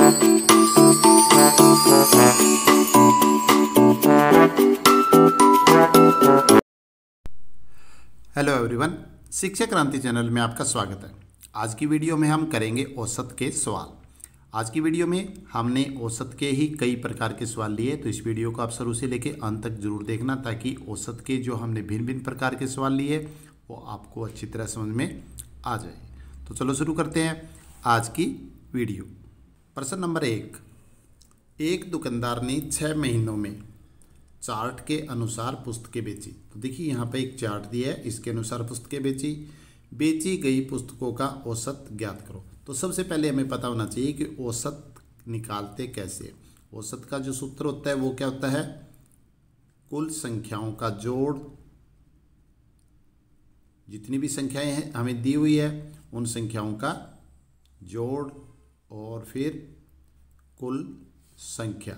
hello everyone शिक्षा क्रांति channel में आपका स्वागत है आज की वीडियो में हम करेंगे औसत के सवाल आज की वीडियो में हमने औसत के ही कई प्रकार के सवाल लिए तो इस वीडियो को आप शुरू से लेकर अंत तक जरूर देखना ताकि औसत के जो हमने भिन्न भिन्न प्रकार के सवाल लिए वो आपको अच्छी तरह समझ में आ जाए तो चलो शुरू करते हैं आज की वीडियो प्रश्न नंबर एक एक दुकानदार ने छः महीनों में चार्ट के अनुसार पुस्तकें बेची तो देखिए यहाँ पर एक चार्ट दिया है इसके अनुसार पुस्तकें बेची बेची गई पुस्तकों का औसत ज्ञात करो तो सबसे पहले हमें पता होना चाहिए कि औसत निकालते कैसे औसत का जो सूत्र होता है वो क्या होता है कुल संख्याओं का जोड़ जितनी भी संख्याएं हैं हमें दी हुई है उन संख्याओं का जोड़ और फिर कुल संख्या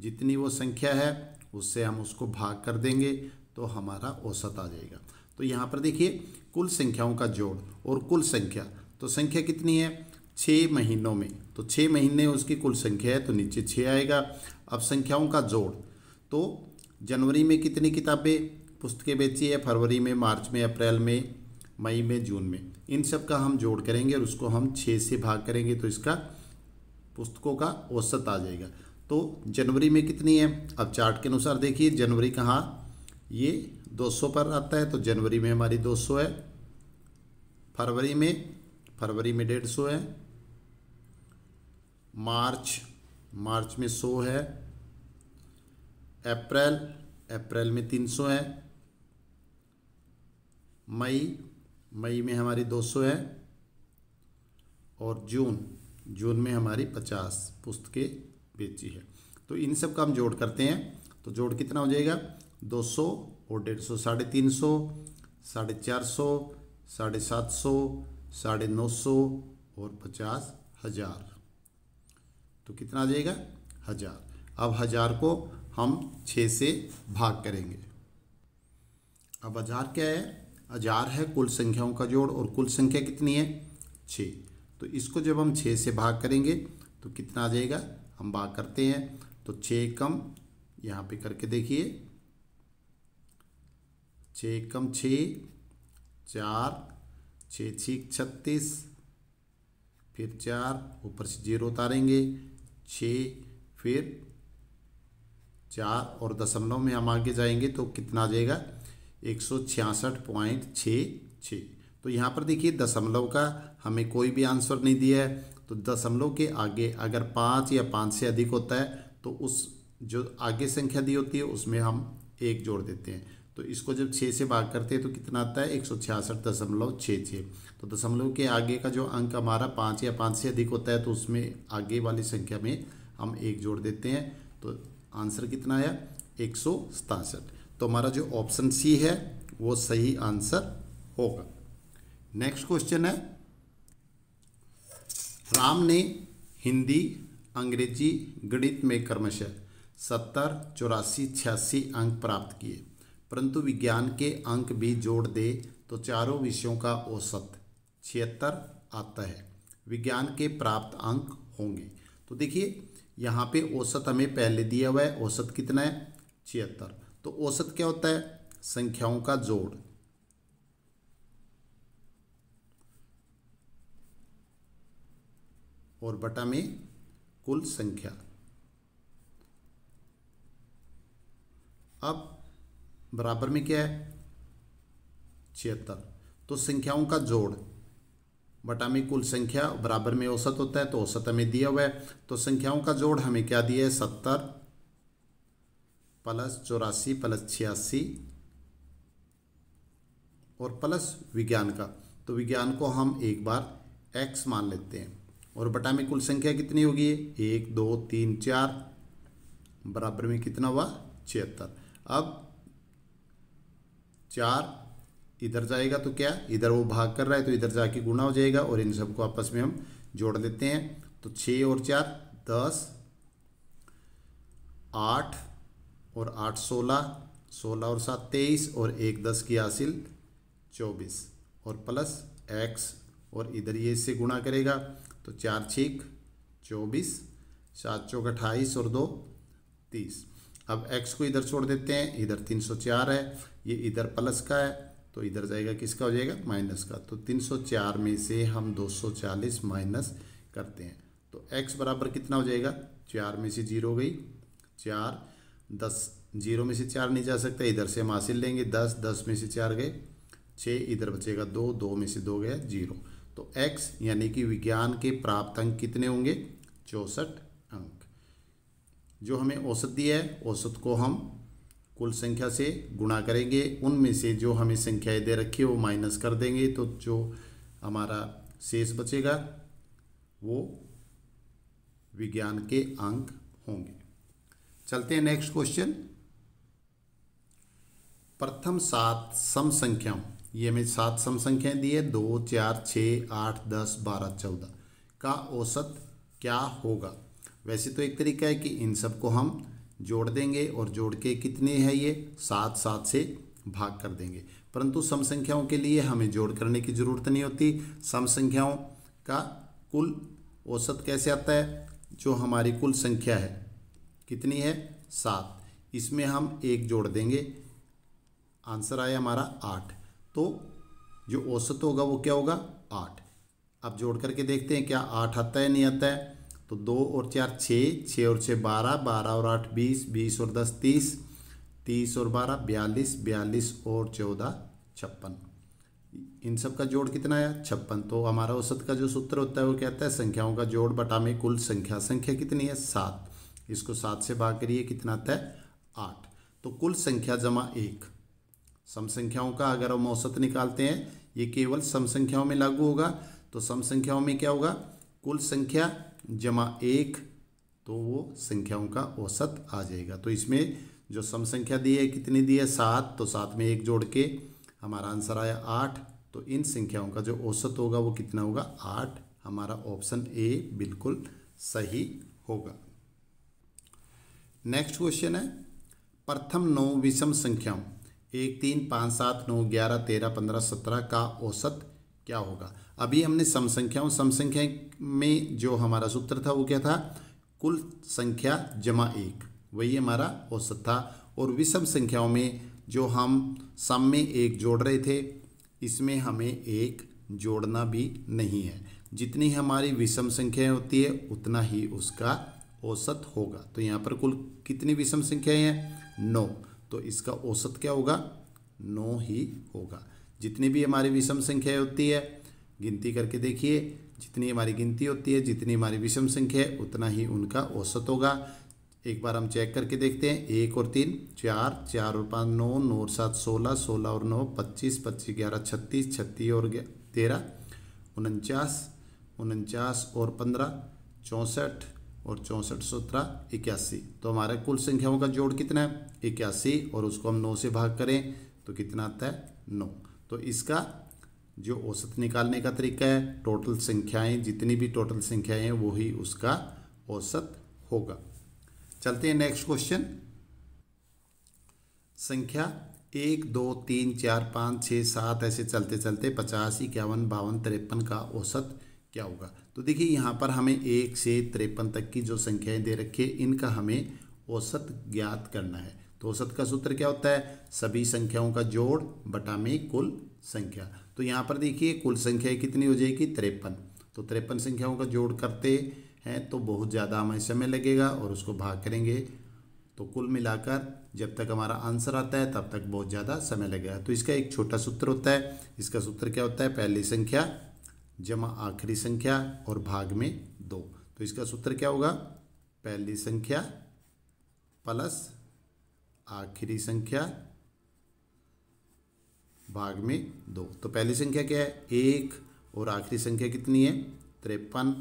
जितनी वो संख्या है उससे हम उसको भाग कर देंगे तो हमारा औसत आ जाएगा तो यहाँ पर देखिए कुल संख्याओं का जोड़ और कुल संख्या तो संख्या कितनी है छः महीनों में तो छः महीने उसकी कुल संख्या है तो नीचे छः आएगा अब संख्याओं का जोड़ तो जनवरी में कितनी किताबें पुस्तकें बेची है फरवरी में मार्च में अप्रैल में मई में जून में इन सब का हम जोड़ करेंगे और उसको हम छः से भाग करेंगे तो इसका पुस्तकों का औसत आ जाएगा तो जनवरी में कितनी है अब चार्ट के अनुसार देखिए जनवरी कहाँ ये 200 पर आता है तो जनवरी में हमारी 200 है फरवरी में फरवरी में डेढ़ सौ है मार्च मार्च में 100 है अप्रैल अप्रैल में 300 है मई मई में हमारी 200 है और जून जून में हमारी 50 पुस्तकें बेची है तो इन सब का हम जोड़ करते हैं तो जोड़ कितना हो जाएगा 200 और डेढ़ सौ साढ़े तीन सौ साढ़े चार सौ साढ़े सात सौ साढ़े नौ सौ और पचास हज़ार तो कितना आ जाएगा हज़ार अब हज़ार को हम छः से भाग करेंगे अब हज़ार क्या है हजार है कुल संख्याओं का जोड़ और कुल संख्या कितनी है छः तो इसको जब हम छः से भाग करेंगे तो कितना आ जाएगा हम भाग करते हैं तो छः कम यहाँ पे करके देखिए छः कम छ चार छ छीक छत्तीस फिर चार ऊपर से जीरो उतारेंगे छ फिर चार और दशमलव में हम आगे जाएंगे तो कितना आ जाएगा एक सौ छियासठ पॉइंट छः छः तो यहाँ पर देखिए दशमलव का हमें कोई भी आंसर नहीं दिया है तो दशमलव के आगे अगर पाँच या पाँच से अधिक होता है तो उस जो आगे संख्या दी होती है उसमें हम एक जोड़ देते हैं तो इसको जब छः से भाग करते हैं तो कितना आता है एक सौ छियासठ दशमलव छः छः तो दशमलव के आगे का जो अंक हमारा पाँच या पाँच से अधिक होता है तो उसमें आगे वाली संख्या में हम एक जोड़ देते हैं तो आंसर कितना आया एक सौ सतासठ तो हमारा जो ऑप्शन सी है वो सही आंसर होगा नेक्स्ट क्वेश्चन है राम ने हिंदी अंग्रेजी गणित में क्रमशः सत्तर चौरासी छियासी अंक प्राप्त किए परंतु विज्ञान के अंक भी जोड़ दे तो चारों विषयों का औसत छिहत्तर आता है विज्ञान के प्राप्त अंक होंगे तो देखिए यहाँ पे औसत हमें पहले दिया हुआ है औसत कितना है छिहत्तर तो औसत क्या होता है संख्याओं का जोड़ और बटा में कुल संख्या अब बराबर में क्या है छिहत्तर तो संख्याओं का जोड़ बटा में कुल संख्या बराबर में औसत होता है तो औसत हमें दिया हुआ है तो संख्याओं का जोड़ हमें क्या दिया है सत्तर प्लस चौरासी प्लस छियासी और प्लस विज्ञान का तो विज्ञान को हम एक बार एक्स मान लेते हैं और बटा में कुल संख्या कितनी होगी एक दो तीन चार बराबर में कितना हुआ छिहत्तर अब चार इधर जाएगा तो क्या इधर वो भाग कर रहा है तो इधर जाके गुणा हो जाएगा और इन सबको आपस में हम जोड़ लेते हैं तो छ और चार दस आठ और आठ सोलह सोलह और सात तेईस और एक दस की हासिल चौबीस और प्लस एक्स और इधर ये इससे गुणा करेगा तो चार छीक चौबीस सात चौक अट्ठाईस और दो तीस अब एक्स को इधर छोड़ देते हैं इधर तीन सौ चार है ये इधर प्लस का है तो इधर जाएगा किसका हो जाएगा माइनस का तो तीन सौ चार में से हम दो सौ चालीस माइनस करते हैं तो एक्स बराबर कितना हो जाएगा चार में से जीरो गई चार दस जीरो में से चार नहीं जा सकता इधर से हम हासिल लेंगे दस दस में से चार गए छः इधर बचेगा दो दो में से दो गया जीरो तो एक्स यानी कि विज्ञान के प्राप्त अंक कितने होंगे चौंसठ अंक जो हमें औसत दिया है औसत को हम कुल संख्या से गुणा करेंगे उनमें से जो हमें संख्याएं दे रखी है वो माइनस कर देंगे तो जो हमारा शेष बचेगा वो विज्ञान के अंक होंगे चलते हैं नेक्स्ट क्वेश्चन प्रथम सात सम संख्याओं ये हमें सात सम संख्याएं दी है दो चार छः आठ दस बारह चौदह का औसत क्या होगा वैसे तो एक तरीका है कि इन सब को हम जोड़ देंगे और जोड़ के कितने हैं ये सात सात से भाग कर देंगे परंतु सम संख्याओं के लिए हमें जोड़ करने की ज़रूरत नहीं होती सम संख्याओं का कुल औसत कैसे आता है जो हमारी कुल संख्या है कितनी है सात इसमें हम एक जोड़ देंगे आंसर आया हमारा आठ तो जो औसत होगा वो क्या होगा आठ अब जोड़ करके देखते हैं क्या आठ आता है नहीं आता है तो दो और चार छः छः और छः बारह बारह और आठ बीस बीस और दस तीस तीस और बारह बयालीस बयालीस और चौदह छप्पन इन सब का जोड़ कितना आया छप्पन तो हमारा औसत का जो सूत्र होता है वो कहता है संख्याओं का जोड़ बटा में कुल संख्या संख्या कितनी है सात इसको सात से भाग करिए कितना आता है आठ तो कुल संख्या जमा एक सम संख्याओं का अगर हम औसत निकालते हैं ये केवल सम संख्याओं में लागू होगा तो सम संख्याओं में क्या होगा कुल संख्या जमा एक तो वो संख्याओं का औसत आ जाएगा तो इसमें जो सम संख्या दी है कितनी दी है सात तो सात में एक जोड़ के हमारा आंसर आया आठ तो इन संख्याओं का जो औसत होगा वो कितना होगा आठ हमारा ऑप्शन ए बिल्कुल सही होगा नेक्स्ट क्वेश्चन है प्रथम नौ विषम संख्याओं एक तीन पाँच सात नौ ग्यारह तेरह पंद्रह सत्रह का औसत क्या होगा अभी हमने सम संख्याओं सम संख्या में जो हमारा सूत्र था वो क्या था कुल संख्या जमा एक वही हमारा औसत था और विषम संख्याओं में जो हम सम में एक जोड़ रहे थे इसमें हमें एक जोड़ना भी नहीं है जितनी हमारी विषम संख्याएं होती है उतना ही उसका औसत होगा तो यहाँ पर कुल कितनी विषम संख्याएं हैं नौ तो इसका औसत क्या होगा नौ ही होगा जितनी भी हमारी विषम संख्याएं होती है गिनती करके देखिए जितनी हमारी गिनती होती है जितनी हमारी विषम संख्या है उतना ही उनका औसत होगा एक बार हम चेक करके देखते हैं एक और तीन चार चार और पाँच नौ नौ और सात सोलह सोलह और नौ पच्चीस पच्चीस ग्यारह छत्तीस छत्तीस और तेरह उनचास उनचास और पंद्रह चौंसठ और चौंसठ सत्रह इक्यासी तो हमारे कुल संख्याओं का जोड़ कितना है इक्यासी और उसको हम नौ से भाग करें तो कितना आता है नौ तो इसका जो औसत निकालने का तरीका है टोटल संख्याएं जितनी भी टोटल संख्याएं हैं ही उसका औसत होगा चलते हैं नेक्स्ट क्वेश्चन संख्या एक दो तीन चार पाँच छः सात ऐसे चलते चलते पचास इक्यावन बावन तिरपन का औसत क्या होगा तो देखिए यहाँ पर हमें एक से तिरपन तक की जो संख्याएं दे रखी है इनका हमें औसत ज्ञात करना है तो औसत का सूत्र क्या होता है सभी संख्याओं का जोड़ बटा में कुल संख्या तो यहाँ पर देखिए कुल संख्या कितनी हो जाएगी तिरपन तो तिरपन संख्याओं का जोड़ करते हैं तो बहुत ज़्यादा हमें समय लगेगा और उसको भाग करेंगे तो कुल मिलाकर जब तक हमारा आंसर आता है तब तक बहुत ज़्यादा समय लगेगा तो इसका एक छोटा सूत्र होता है इसका सूत्र क्या होता है पहली संख्या जमा आखिरी संख्या और भाग में दो तो इसका सूत्र क्या होगा पहली संख्या प्लस आखिरी संख्या भाग में दो तो पहली संख्या क्या है एक और आखिरी संख्या कितनी है तिरपन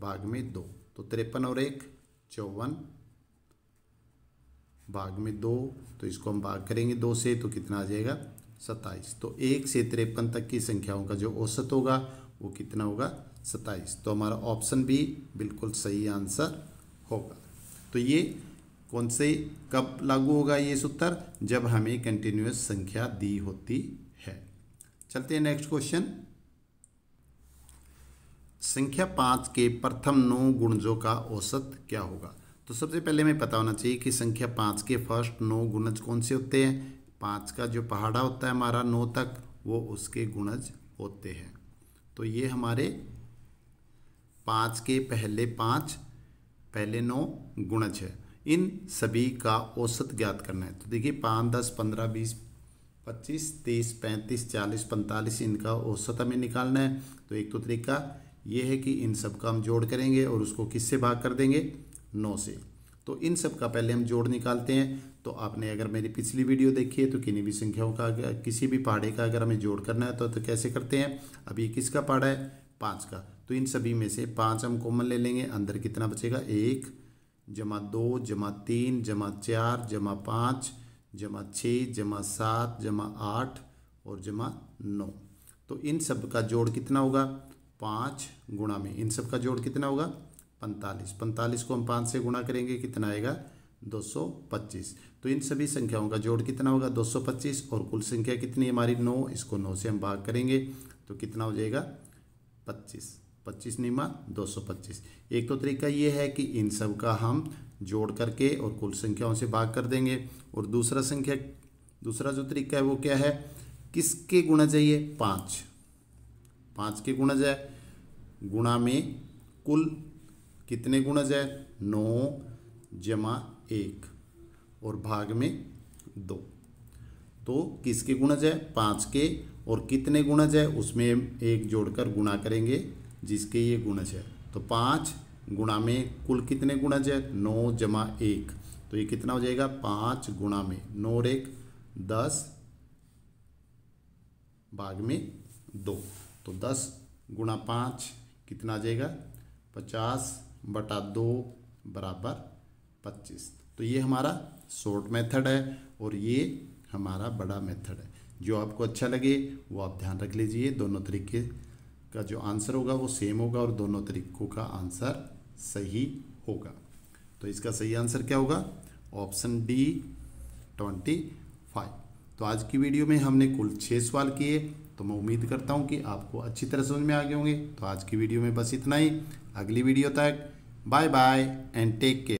भाग में दो तो तिरपन और एक चौवन भाग में दो तो इसको हम भाग करेंगे दो से तो कितना आ जाएगा सत्ताईस तो एक से तिरपन तक की संख्याओं का जो औसत होगा वो कितना होगा सत्ताईस तो हमारा ऑप्शन भी बिल्कुल सही आंसर होगा तो ये कौन से कब लागू होगा ये सूत्र जब हमें कंटिन्यूस संख्या दी होती है चलते हैं नेक्स्ट क्वेश्चन संख्या पाँच के प्रथम नौ गुणजों का औसत क्या होगा तो सबसे पहले हमें पता होना चाहिए कि संख्या पाँच के फर्स्ट नौ गुणज कौन से होते हैं पाँच का जो पहाड़ा होता है हमारा नौ तक वो उसके गुणज होते हैं तो ये हमारे पाँच के पहले पाँच पहले नौ गुणज है इन सभी का औसत ज्ञात करना है तो देखिए पाँच दस पंद्रह बीस पच्चीस तीस पैंतीस चालीस पैंतालीस इनका औसत हमें निकालना है तो एक तो तरीका ये है कि इन सब का हम जोड़ करेंगे और उसको किससे भाग कर देंगे नौ से तो इन सब का पहले हम जोड़ निकालते हैं तो आपने अगर मेरी पिछली वीडियो देखी है तो किन्हीं भी संख्याओं का किसी भी पहाड़े का अगर हमें जोड़ करना है तो, तो कैसे करते हैं अब ये किसका पहाड़ा है पाँच का तो इन सभी में से पाँच हम कॉमन ले लेंगे अंदर कितना बचेगा एक जमा दो जमा तीन जमा चार जमा पाँच जमा छः जमा सात जमा आठ और जमा नौ तो इन सब का जोड़ कितना होगा पाँच गुणा में इन सब का जोड़ कितना होगा पैंतालीस पैंतालीस को हम पाँच से गुणा करेंगे कितना आएगा 225 तो इन सभी संख्याओं का जोड़ कितना होगा 225 और कुल संख्या कितनी हमारी 9 इसको 9 से हम भाग करेंगे तो कितना हो जाएगा 25 25 नीमा 225 एक तो तरीका ये है कि इन सब का हम जोड़ करके और कुल संख्याओं से भाग कर देंगे और दूसरा संख्या दूसरा जो तरीका है वो क्या है किसके गुणा चाहिए पाँच पाँच के गुणा जाए गुणा में कुल कितने गुणा जाए नौ जमा एक और भाग में दो तो किसके गुणज है पाँच के और कितने गुणज है उसमें एक जोड़कर गुणा करेंगे जिसके ये गुणज है तो पाँच गुणा में कुल कितने गुणज है नौ जमा एक तो ये कितना हो जाएगा पाँच गुणा में नौ और एक दस भाग में दो तो दस गुणा पाँच कितना आ जाएगा पचास बटा दो बराबर पच्चीस तो ये हमारा शॉर्ट मेथड है और ये हमारा बड़ा मेथड है जो आपको अच्छा लगे वो आप ध्यान रख लीजिए दोनों तरीके का जो आंसर होगा वो सेम होगा और दोनों तरीकों का आंसर सही होगा तो इसका सही आंसर क्या होगा ऑप्शन डी ट्वेंटी फाइव तो आज की वीडियो में हमने कुल छः सवाल किए तो मैं उम्मीद करता हूँ कि आपको अच्छी तरह समझ में आ गए होंगे तो आज की वीडियो में बस इतना ही अगली वीडियो तक bye bye and take care